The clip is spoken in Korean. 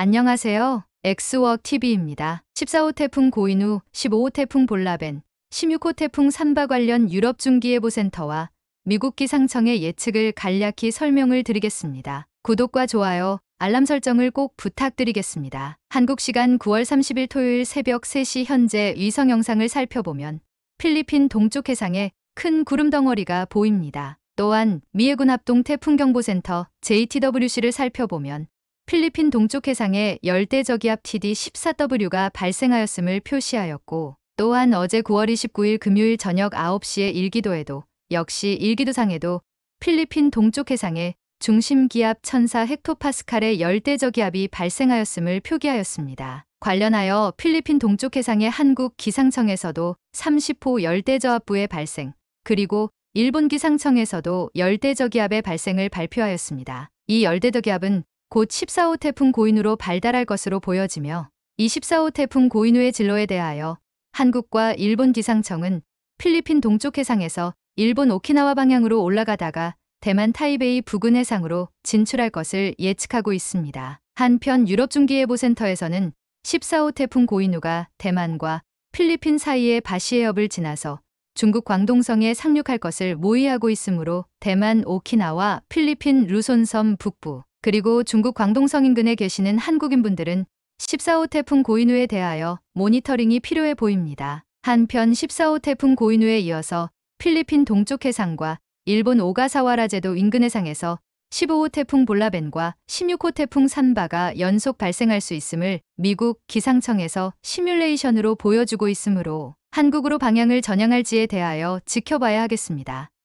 안녕하세요. 엑스워크 TV입니다. 14호 태풍 고인우, 15호 태풍 볼라벤, 16호 태풍 산바 관련 유럽 중기예보센터와 미국 기상청의 예측을 간략히 설명을 드리겠습니다. 구독과 좋아요, 알람 설정을 꼭 부탁드리겠습니다. 한국 시간 9월 30일 토요일 새벽 3시 현재 위성 영상을 살펴보면 필리핀 동쪽 해상에 큰 구름 덩어리가 보입니다. 또한 미해군 합동 태풍경보센터 JTWC를 살펴보면 필리핀 동쪽 해상에 열대저기압 TD14W가 발생하였음을 표시하였고 또한 어제 9월 29일 금요일 저녁 9시에 일기도에도 역시 일기도상에도 필리핀 동쪽 해상에 중심기압 천사 헥토파스칼의 열대저기압이 발생하였음을 표기하였습니다. 관련하여 필리핀 동쪽 해상의 한국 기상청에서도 30호 열대저압부의 발생, 그리고 일본 기상청에서도 열대저기압의 발생을 발표하였습니다. 이 열대저기압은 곧 14호 태풍 고인으로 발달할 것으로 보여지며 24호 태풍 고인우의 진로에 대하여 한국과 일본 기상청은 필리핀 동쪽 해상에서 일본 오키나와 방향으로 올라가다가 대만 타이베이 부근 해상으로 진출할 것을 예측하고 있습니다. 한편 유럽중기예보센터에서는 14호 태풍 고인우가 대만과 필리핀 사이의 바시해협을 지나서 중국 광동성에 상륙할 것을 모의하고 있으므로 대만 오키나와 필리핀 루손섬 북부, 그리고 중국 광동성 인근에 계시는 한국인분들은 14호 태풍 고인우에 대하여 모니터링이 필요해 보입니다. 한편 14호 태풍 고인우에 이어서 필리핀 동쪽 해상과 일본 오가사와라제도 인근 해상에서 15호 태풍 볼라벤과 16호 태풍 산바가 연속 발생할 수 있음을 미국 기상청에서 시뮬레이션으로 보여주고 있으므로 한국으로 방향을 전향할지에 대하여 지켜봐야 하겠습니다.